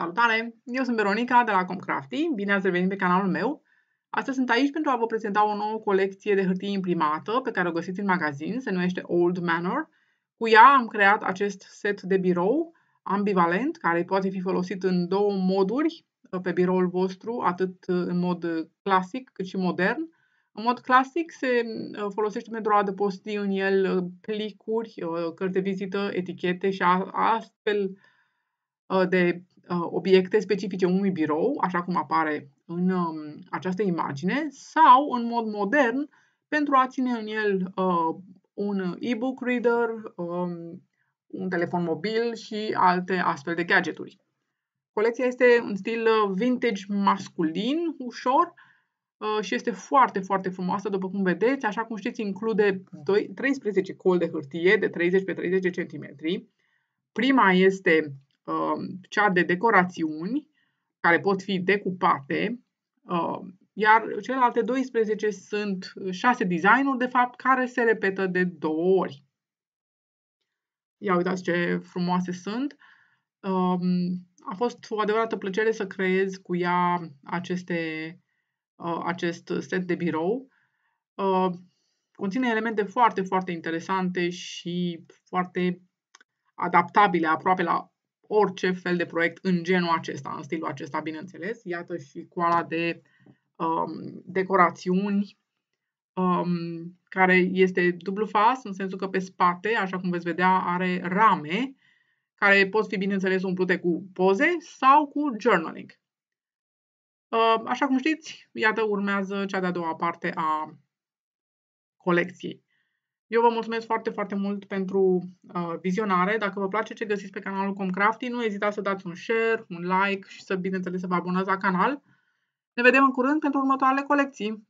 Salutare! Eu sunt Veronica de la Comcrafty. Bine ați revenit pe canalul meu. Astăzi sunt aici pentru a vă prezenta o nouă colecție de hârtie imprimată pe care o găsiți în magazin, se numește Old Manor. Cu ea am creat acest set de birou ambivalent, care poate fi folosit în două moduri pe biroul vostru, atât în mod clasic cât și modern. În mod clasic se uh, folosește pentru a adăposti în el uh, plicuri, uh, cărți de vizită, etichete și astfel de Uh, obiecte specifice unui birou, așa cum apare în um, această imagine, sau în mod modern pentru a ține în el uh, un e-book reader, um, un telefon mobil și alte astfel de gadgeturi. Colecția este în stil uh, vintage masculin, ușor, și este foarte, foarte frumoasă, după cum vedeți. Așa cum știți, include 12, 13 col de hârtie de 30 pe 30 cm. Prima este Um, cea de decorațiuni, care pot fi decupate, um, iar celelalte 12 sunt 6 designuri, de fapt, care se repetă de două ori. Ia uitați ce frumoase sunt! Um, a fost o adevărată plăcere să creez cu ea aceste, uh, acest set de birou. Conține elemente foarte, foarte interesante și foarte adaptabile aproape la orice fel de proiect în genul acesta, în stilul acesta, bineînțeles. Iată și coala de um, decorațiuni, um, care este dublu fas, în sensul că pe spate, așa cum veți vedea, are rame, care pot fi, bineînțeles, umplute cu poze sau cu journaling. Uh, așa cum știți, iată, urmează cea de-a doua parte a colecției. Eu vă mulțumesc foarte, foarte mult pentru uh, vizionare. Dacă vă place ce găsiți pe canalul Comcrafty, nu ezitați să dați un share, un like și să, bineînțeles, să vă abonați la canal. Ne vedem în curând pentru următoarele colecții.